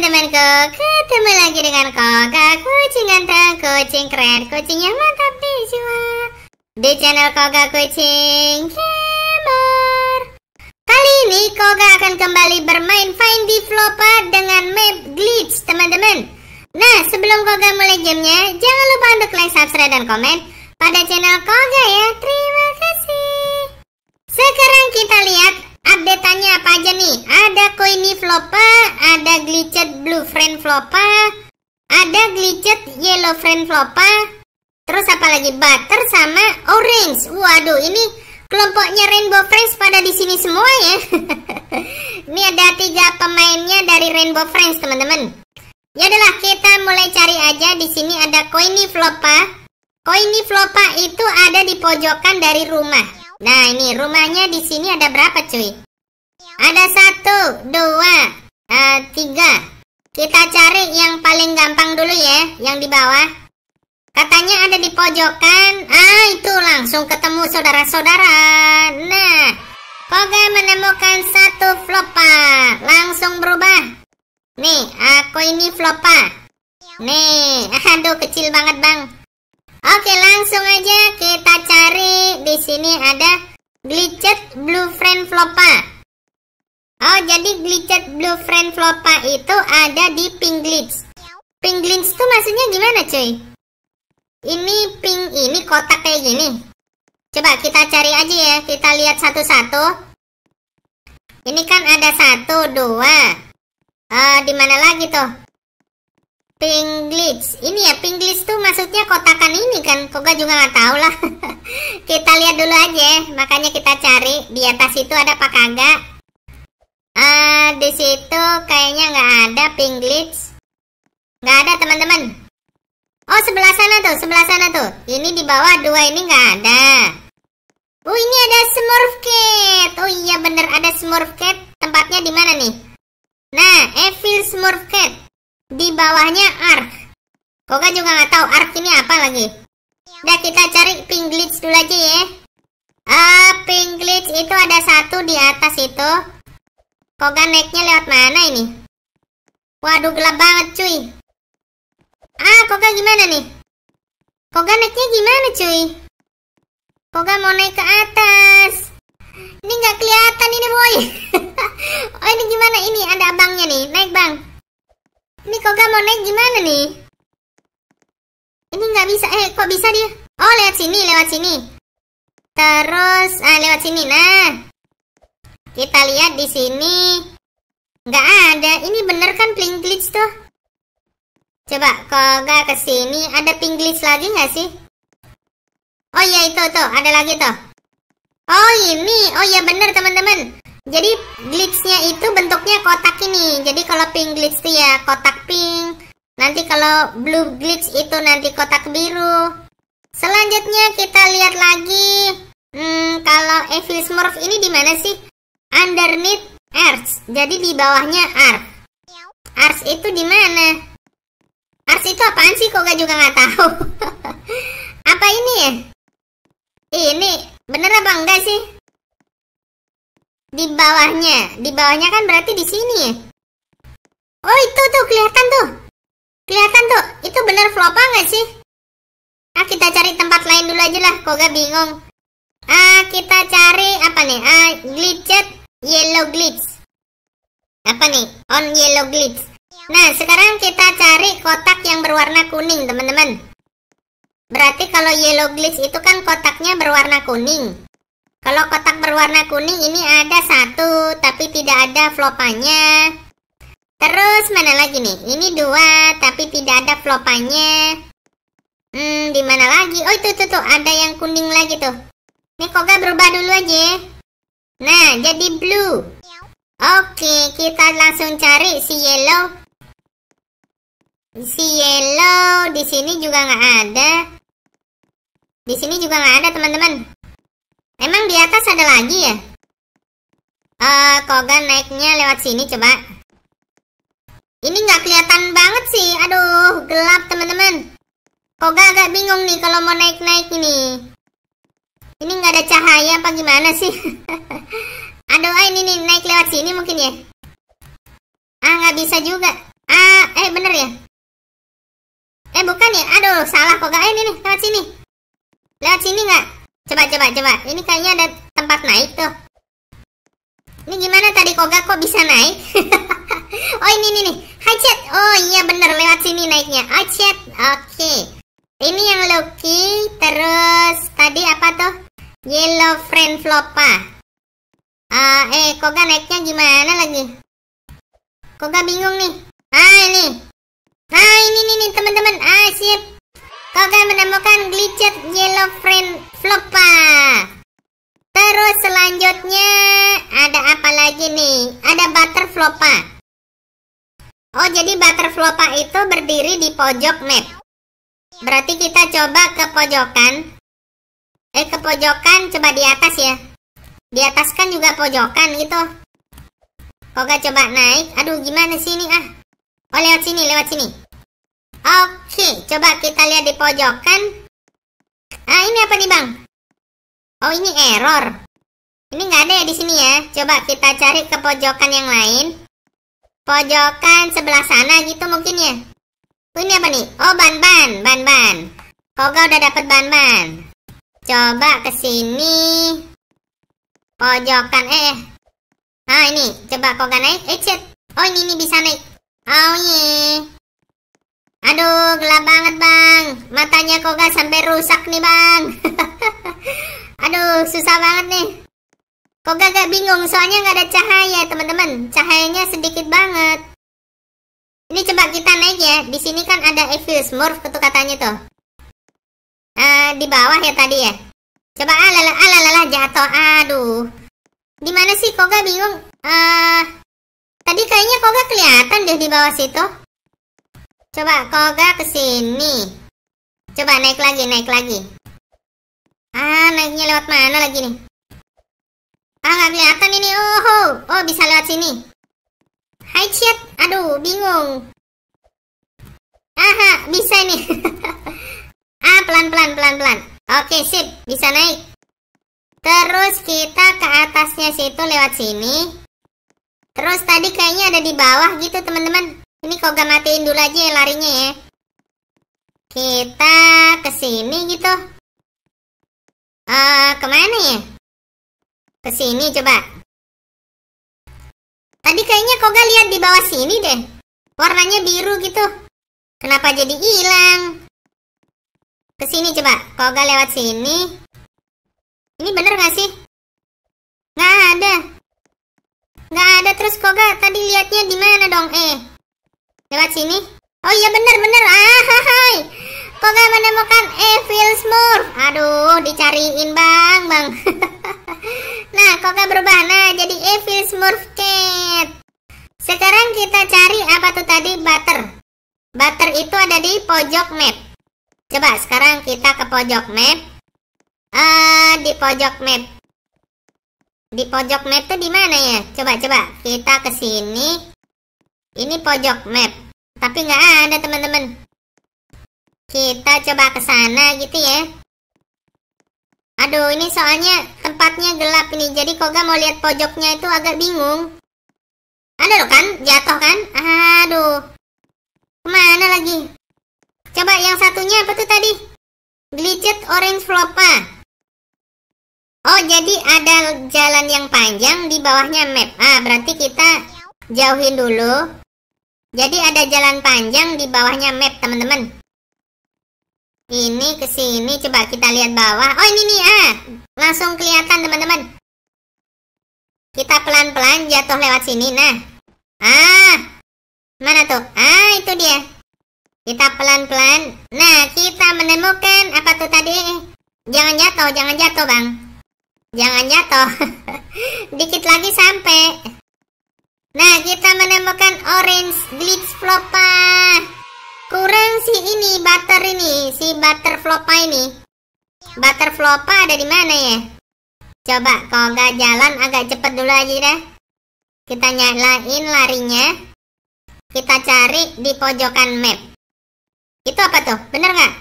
teman-temanku Ketemu lagi dengan koga Kucing ganteng, kucing keren, kucing yang mantap di jiwa Di channel koga Kucing Gamer Kali ini koga akan kembali bermain Find Developer dengan map glitch teman-teman Nah sebelum koga mulai gamenya Jangan lupa untuk like, subscribe, dan komen Pada channel koga ya Terima kasih Sekarang kita lihat updateannya apa aja nih? Ada Coiny Floppa, ada Glitched Blue Friend Floppa, ada Glitched Yellow Friend Floppa, terus apa lagi? Butter sama Orange. Waduh, ini kelompoknya Rainbow Friends pada di sini semua ya. ini ada tiga pemainnya dari Rainbow Friends, teman-teman. Ya adalah kita mulai cari aja di sini ada Coiny Floppa. Koini Floppa itu ada di pojokan dari rumah. Nah ini rumahnya di sini ada berapa cuy? Ada satu, dua, uh, tiga. Kita cari yang paling gampang dulu ya, yang di bawah. Katanya ada di pojokan. Ah itu langsung ketemu saudara-saudara. Nah, Koga menemukan satu flopa, langsung berubah. Nih, aku ini flopa. Nih, aduh kecil banget bang. Oke, langsung aja kita cari di sini ada Glitched Blue Friend Flopa. Oh, jadi Glitched Blue Friend Flopa itu ada di pink Pink lips itu maksudnya gimana, cuy? Ini pink ini kotak kayak gini. Coba kita cari aja ya, kita lihat satu-satu. Ini kan ada satu, dua. Uh, di mana lagi tuh? Pinglitz. Ini ya Pinglitz tuh maksudnya kotakan ini kan. Koga juga nggak tahu lah. kita lihat dulu aja. Ya. Makanya kita cari di atas itu ada apa kagak. Uh, di situ kayaknya nggak ada Pinglitz. Nggak ada teman-teman. Oh sebelah sana tuh, sebelah sana tuh. Ini di bawah dua ini nggak ada. Oh ini ada Smurf Cat. Oh iya bener ada Smurf Cat. Tempatnya di mana nih? Nah, Evil Smurf Cat. Di bawahnya arc. Koga juga nggak tahu arc ini apa lagi. Udah kita cari pink glitch dulu aja ya. Ah, uh, pink glitch itu ada satu di atas itu. Koga naiknya lewat mana ini? Waduh gelap banget cuy. Ah, Koga gimana nih? Koga naiknya gimana cuy? Koga mau naik ke atas. Ini nggak kelihatan ini boy. oh ini gimana ini? Ada abangnya nih. Naik bang. Ini Koga mau naik gimana nih? Ini nggak bisa. Eh, kok bisa dia? Oh, lewat sini, lewat sini. Terus, ah lewat sini. Nah, kita lihat di sini. Nggak ada. Ini bener kan pling glitch tuh? Coba Koga ke sini. Ada pling glitch lagi nggak sih? Oh iya itu tuh, ada lagi tuh. Oh ini, oh iya bener teman-teman. Jadi glitchnya itu bentuknya kotak ini. Jadi kalau pink glitch itu ya kotak pink. Nanti kalau blue glitch itu nanti kotak biru. Selanjutnya kita lihat lagi. Hmm, kalau Evil Smurf ini di mana sih? Underneath Earth. Jadi di bawahnya Earth. Earth itu di mana? Earth itu apaan sih? Kok gak juga nggak tahu. di bawahnya. Di bawahnya kan berarti di sini ya. Oh, itu tuh kelihatan tuh. Kelihatan tuh. Itu bener flopa nggak sih? Ah, kita cari tempat lain dulu aja lah. Koga bingung. Ah, kita cari apa nih? Ah, glitched yellow glitch. Apa nih? On yellow glitch. Nah, sekarang kita cari kotak yang berwarna kuning, teman-teman. Berarti kalau yellow glitch itu kan kotaknya berwarna kuning. Kalau kotak berwarna kuning ini ada satu, tapi tidak ada flopanya. Terus mana lagi nih? Ini dua, tapi tidak ada flopanya. Hmm, di mana lagi? Oh itu tuh tuh ada yang kuning lagi tuh. Nih koga berubah dulu aja. Nah, jadi blue. Oke, kita langsung cari si yellow. Si yellow di sini juga nggak ada. Di sini juga nggak ada teman-teman. Emang di atas ada lagi ya? Eh, uh, Kogan naiknya lewat sini coba. Ini nggak kelihatan banget sih. Aduh, gelap teman-teman. Koga agak bingung nih kalau mau naik-naik ini. Ini nggak ada cahaya apa gimana sih? Aduh, ah, ini nih naik lewat sini mungkin ya. Ah, nggak bisa juga. Ah, eh bener ya? Eh bukan ya? Aduh, salah Koga. Eh, ah, ini nih lewat sini. Lewat sini nggak? Coba, coba, coba. Ini kayaknya ada tempat naik tuh. Ini gimana tadi Koga kok bisa naik? oh ini nih nih. Hai chat. Oh iya bener lewat sini naiknya. Hai chat. Oke. Okay. Ini yang Loki. Terus tadi apa tuh? Yellow Friend Flopa. Uh, ah, eh Koga naiknya gimana lagi? Koga bingung nih. Ah ini. Nah ini nih, nih teman-teman. Ah sip. Glitched Yellow Friend Floppa. Terus selanjutnya ada apa lagi nih? Ada Butter Floppa. Oh, jadi Butter Floppa itu berdiri di pojok map. Berarti kita coba ke pojokan. Eh, ke pojokan coba di atas ya. Di atas kan juga pojokan gitu. Kok gak coba naik? Aduh, gimana sih ini ah? Oh, lewat sini, lewat sini. Oke, coba kita lihat di pojokan. Ah ini apa nih bang? Oh ini error. Ini nggak ada ya di sini ya. Coba kita cari ke pojokan yang lain. Pojokan sebelah sana gitu mungkin ya. Oh, ini apa nih? Oh ban-ban, ban-ban. Koga udah dapet ban-ban. Coba ke sini. Pojokan eh. eh. Ah ini, coba Koga naik. Eh, Oh ini ini bisa naik. Oh yeah. kacanya kok gak sampai rusak nih bang Aduh susah banget nih Kok gak, gak bingung soalnya gak ada cahaya teman-teman Cahayanya sedikit banget Ini coba kita naik ya Di sini kan ada Evius Morph itu katanya tuh uh, Di bawah ya tadi ya Coba alalala alalala jatuh Aduh Dimana sih koga bingung uh, Tadi kayaknya koga kelihatan deh di bawah situ Coba Koga ke sini. Coba naik lagi, naik lagi. Ah, naiknya lewat mana lagi nih? Ah, nggak kelihatan ini. Oh, oh, bisa lewat sini. Hai, chat. Aduh, bingung. Aha, bisa ini. ah, pelan-pelan, pelan-pelan. Oke, sip. Bisa naik. Terus kita ke atasnya situ lewat sini. Terus tadi kayaknya ada di bawah gitu, teman-teman. Ini kau gak matiin dulu aja ya larinya ya. Kita ke sini gitu. Eh, uh, kemana ya? Ke sini coba. Tadi kayaknya Koga lihat di bawah sini deh. Warnanya biru gitu. Kenapa jadi hilang? Ke sini coba. Koga lewat sini. Ini bener gak sih? Gak ada. Gak ada terus Koga tadi liatnya di mana dong? Eh. Lewat sini. Oh iya bener bener ah hai. gak menemukan Evil Smurf. Aduh dicariin bang bang. nah kok gak berubah nah jadi Evil Smurf Cat. Sekarang kita cari apa tuh tadi butter. Butter itu ada di pojok map. Coba sekarang kita ke pojok map. Uh, di pojok map. Di pojok map tuh di mana ya? Coba coba kita ke sini. Ini pojok map. Tapi nggak ada teman-teman. Kita coba ke sana gitu ya. Aduh, ini soalnya tempatnya gelap ini. Jadi Koga mau lihat pojoknya itu agak bingung. Ada loh kan, jatuh kan? Aduh. Kemana lagi? Coba yang satunya apa tuh tadi? Glitched Orange Floppa. Oh, jadi ada jalan yang panjang di bawahnya map. Ah, berarti kita jauhin dulu. Jadi ada jalan panjang di bawahnya map, teman-teman. Ini ke sini coba kita lihat bawah. Oh, ini nih, ah. Langsung kelihatan, teman-teman. Kita pelan-pelan jatuh lewat sini. Nah. Ah. Mana tuh? Ah, itu dia. Kita pelan-pelan. Nah, kita menemukan apa tuh tadi? Jangan jatuh, jangan jatuh, Bang. Jangan jatuh. Dikit lagi sampai. Nah, kita menemukan orange glitch flopa. Kurang si ini butter ini, si butter flopa ini. Butter flopa ada di mana ya? Coba kalau nggak jalan agak cepet dulu aja dah. Kita nyalain larinya. Kita cari di pojokan map. Itu apa tuh? Bener nggak?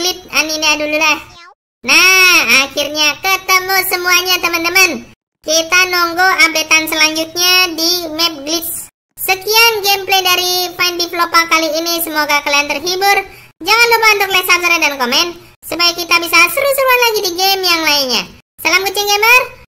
klik Anina dulu lah. Nah, akhirnya ketemu semuanya teman-teman. Kita nunggu updatean selanjutnya di map glitch. Sekian gameplay dari Find Developer kali ini. Semoga kalian terhibur. Jangan lupa untuk like, subscribe, dan komen. Supaya kita bisa seru-seruan lagi di game yang lainnya. Salam kucing gamer.